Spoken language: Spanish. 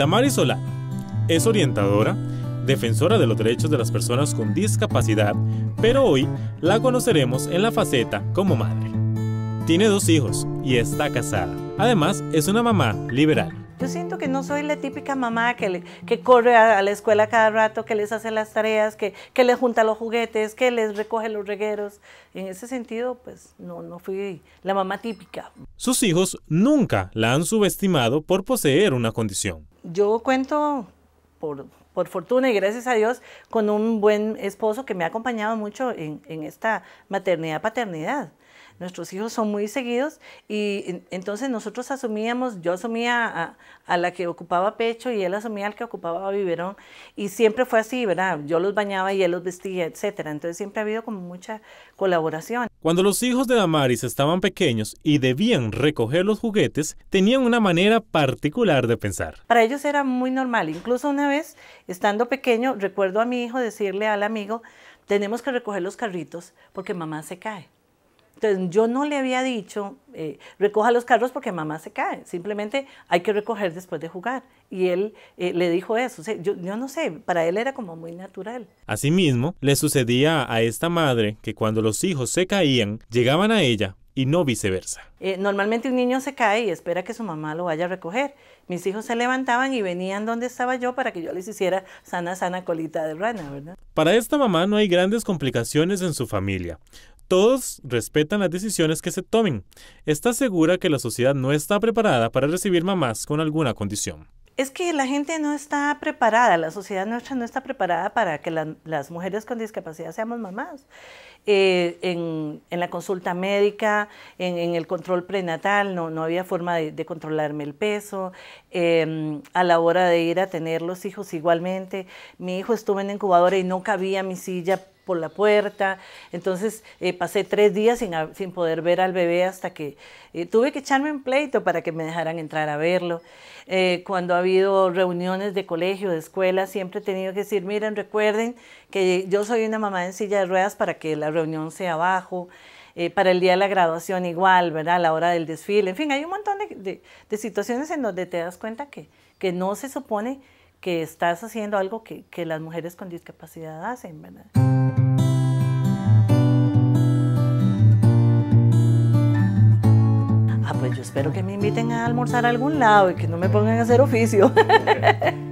Damaris es orientadora, defensora de los derechos de las personas con discapacidad, pero hoy la conoceremos en la faceta como madre. Tiene dos hijos y está casada. Además, es una mamá liberal. Yo siento que no soy la típica mamá que, que corre a la escuela cada rato, que les hace las tareas, que, que les junta los juguetes, que les recoge los regueros. En ese sentido, pues no, no fui la mamá típica. Sus hijos nunca la han subestimado por poseer una condición yo cuento, por, fortuna y gracias a Dios, con un buen esposo que me ha acompañado mucho en, esta maternidad-paternidad. Nuestros hijos son muy seguidos y entonces nosotros asumíamos, yo asumía a, la que ocupaba pecho y él asumía al que ocupaba biberón y siempre fue así, ¿verdad? Yo los bañaba y él los vestía, etcétera. Entonces siempre ha habido como mucha colaboración. Cuando los hijos de Damaris estaban pequeños y debían recoger los juguetes, tenían una manera particular de pensar. Para ellos era muy normal. Incluso una vez, estando pequeño, recuerdo a mi hijo decirle al amigo, tenemos que recoger los carritos porque mamá se cae. Entonces yo no le había dicho, eh, recoja los carros porque mamá se cae, simplemente hay que recoger después de jugar. Y él eh, le dijo eso, yo, no sé, para él era como muy natural. Asimismo, le sucedía a esta madre que cuando los hijos se caían, llegaban a ella y no viceversa. Eh, normalmente un niño se cae y espera que su mamá lo vaya a recoger. Mis hijos se levantaban y venían donde estaba yo para que yo les hiciera sana, sana colita de rana, ¿verdad? Para esta mamá no hay grandes complicaciones en su familia todos respetan las decisiones que se tomen. Está segura que la sociedad no está preparada para recibir mamás con alguna condición. Es que la gente no está preparada, la sociedad nuestra no está preparada para que las mujeres con discapacidad seamos mamás. Eh, en, la consulta médica, en, el control prenatal, no, había forma de, controlarme el peso. Em, a la hora de ir a tener los hijos igualmente, mi hijo estuvo en incubadora y no cabía mi silla por la puerta. Entonces eh, pasé tres días sin, poder ver al bebé hasta que eh, tuve que echarme un pleito para que me dejaran entrar a verlo. Eh, cuando ha habido reuniones de colegio, de escuela, siempre he tenido que decir, miren, recuerden que yo soy una mamá en silla de ruedas para que la reunión sea abajo. para el día de la graduación igual, ¿verdad? A la hora del desfile, en fin, hay un montón de, situaciones en donde te das cuenta que, no se supone que estás haciendo algo que, que las mujeres con discapacidad hacen, ¿verdad? espero que me inviten a almorzar a algún lado y que no me pongan a hacer oficio.